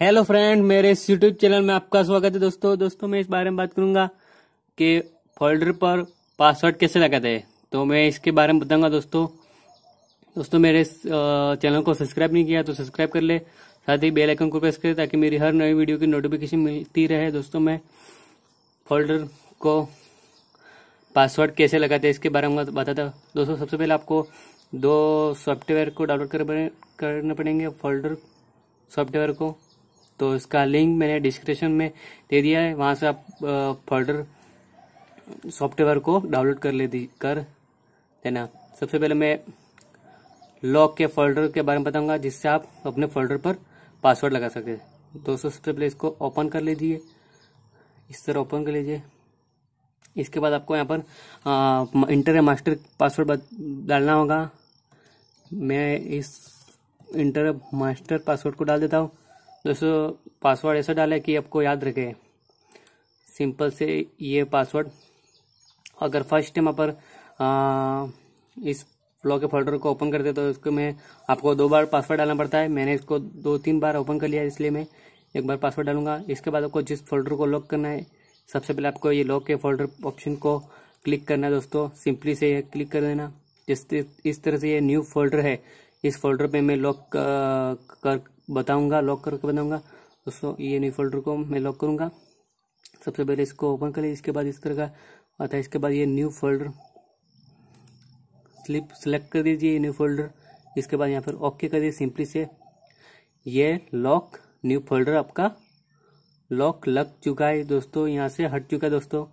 hello friend मेरे इस YouTube channel में आपका स्वागत है दोस्तों दोस्तों मैं इस बारे में बात करूंगा कि फोल्डर पर पासवर्ड कैसे लगाते हैं तो मैं इसके बारे में बताऊंगा दोस्तों दोस्तों मेरे इस चैनल को सब्सक्राइब नहीं किया तो सब्सक्राइब कर ले साथ ही बेल आइकन को प्रेस करें ताकि मेरी हर नई वीडियो की नोटिफिकेशन मिलती रहे दोस्तों मैं फोल्डर को पासवर्ड कैसे लगाते हैं इसके बारे में बताता दोस्तों सबसे पहले आपको दो सॉफ्टवेयर को डाउनलोड करना पड़ेंगे फोल्डर सॉफ्टवेयर को तो इसका लिंक मैंने डिस्क्रिप्शन में दे दिया है वहाँ से आप फर्दर सॉफ्टवेयर को डाउनलोड कर ले दी कर देना सबसे पहले मैं लॉक के फोल्डर के बारे में बताऊंगा जिससे आप अपने फोल्डर पर पासवर्ड लगा सकते तो दोस्तों सबसे पहले इसको ओपन कर लीजिए इस तरह ओपन कर लीजिए इसके बाद आपको यहाँ पर इंटर या मास्टर पासवर्ड डालना होगा मैं इस इंटर मास्टर पासवर्ड को डाल देता हूँ दोस्तों पासवर्ड ऐसा है कि आपको याद रखे सिंपल से ये पासवर्ड अगर फर्स्ट टाइम आप इस फ्लो के फोल्डर को ओपन करते तो इसको मैं आपको दो बार पासवर्ड डालना पड़ता है मैंने इसको दो तीन बार ओपन कर लिया इसलिए मैं एक बार पासवर्ड डालूंगा इसके बाद आपको जिस फोल्डर को लॉक करना है सबसे पहले आपको ये लॉक के फोल्डर ऑप्शन को क्लिक करना है दोस्तों सिंपली से ये क्लिक कर देना जिस इस तरह से ये न्यू फोल्डर है इस फोल्डर पे मैं लॉक कर बताऊंगा लॉक करके बताऊंगा दोस्तों ये न्यू फोल्डर को मैं लॉक करूंगा सबसे पहले इसको ओपन करें इसके बाद इस तरह का आता है इसके बाद ये न्यू फोल्डर स्लिप सेलेक्ट कर दीजिए ये न्यू फोल्डर इसके बाद यहाँ पर ओके कर दीजिए सिंपली से ये लॉक न्यू फोल्डर आपका लॉक लग चुका है दोस्तों यहाँ से हट चुका है दोस्तों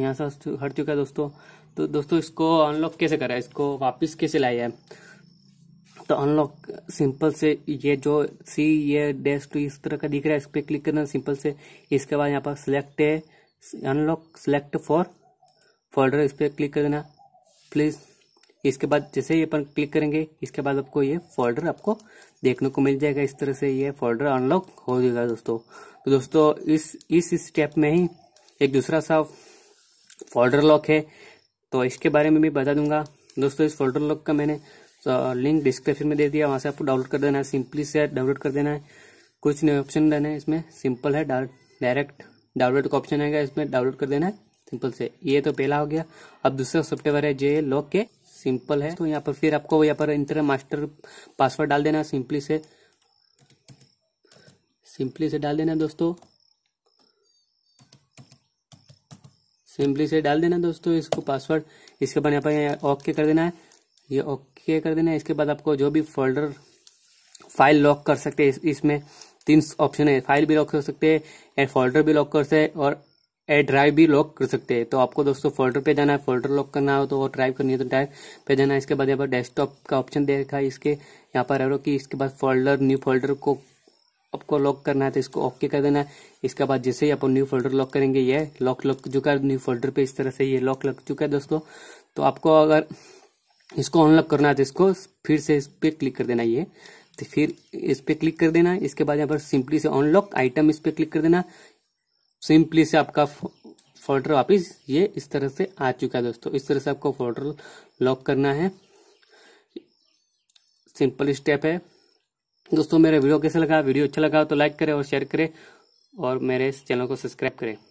यहाँ से हट चुका है दोस्तों तो दोस्तों इसको अनलॉक कैसे करा है इसको वापस कैसे लाया है तो अनलॉक सिंपल से ये जो सी ये डैश टू इस तरह का दिख रहा है इस पर क्लिक करना सिंपल से इसके बाद यहाँ पर सिलेक्ट है अनलॉक सिलेक्ट फॉर फोल्डर इस पर क्लिक कर देना प्लीज़ इसके बाद जैसे ये अपन क्लिक करेंगे इसके बाद आपको ये फोल्डर आपको देखने को मिल जाएगा इस तरह से ये फोल्डर अनलॉक हो जाएगा दोस्तों तो दोस्तों इस इस स्टेप में ही एक दूसरा सा फोल्डर लॉक है तो इसके बारे में भी बता दूंगा दोस्तों इस फोल्डर लॉक का मैंने लिंक तो डिस्क्रिप्शन में दे दिया वहां से आपको डाउनलोड कर देना है सिंपली से डाउनलोड कर देना है कुछ नहीं ऑप्शन देना है इसमें सिंपल है डायरेक्ट डाउनलोड का ऑप्शन आएगा इसमें डाउनलोड कर देना है सिंपल से ये तो पहला हो गया अब दूसरा सॉफ्टवेयर है जे लॉक के सिंपल है तो यहाँ पर फिर आपको यहाँ पर इंटर मास्टर पासवर्ड डाल देना है सिंपली से सिंपली से डाल देना दोस्तों सिंपली से डाल देना दोस्तों इसको पासवर्ड इसके बाद यहाँ पर ओके कर देना है ये ओके कर देना है इसके बाद आपको जो भी फोल्डर फाइल लॉक कर सकते हैं इसमें तीन ऑप्शन है फाइल भी लॉक कर सकते हैं एंड फोल्डर भी लॉक कर सकते हैं और ए ड्राइव भी लॉक कर सकते हैं तो आपको दोस्तों फोल्डर पे जाना है फोल्डर लॉक करना हो तो वो ड्राइव करनी है तो ड्राइव पे जाना है इसके बाद यहाँ पर डेस्कटॉप का ऑप्शन देखा है इसके यहाँ पर एरो की इसके बाद फोल्डर न्यू फोल्डर को आपको लॉक करना है तो इसको ओके कर देना है इसके बाद जैसे ही आप न्यू फोल्डर लॉक करेंगे ये लॉक लग चुका है न्यू फोल्डर पे इस तरह से ये लॉक लग चुका है दोस्तों तो आपको अगर इसको अनलॉक करना है तो इसको फिर से इस पर क्लिक कर देना ये तो फिर इस पर क्लिक कर देना इसके बाद यहाँ पर सिंपली से अनलॉक आइटम इस पर क्लिक कर देना सिंपली से आपका फोल्डर वापिस ये इस तरह से आ चुका है दोस्तों इस तरह से आपको फोल्डर लॉक करना है सिंपल स्टेप है दोस्तों मेरा वीडियो कैसा लगा वीडियो अच्छा लगा तो लाइक करें और शेयर करें और मेरे चैनल को सब्सक्राइब करें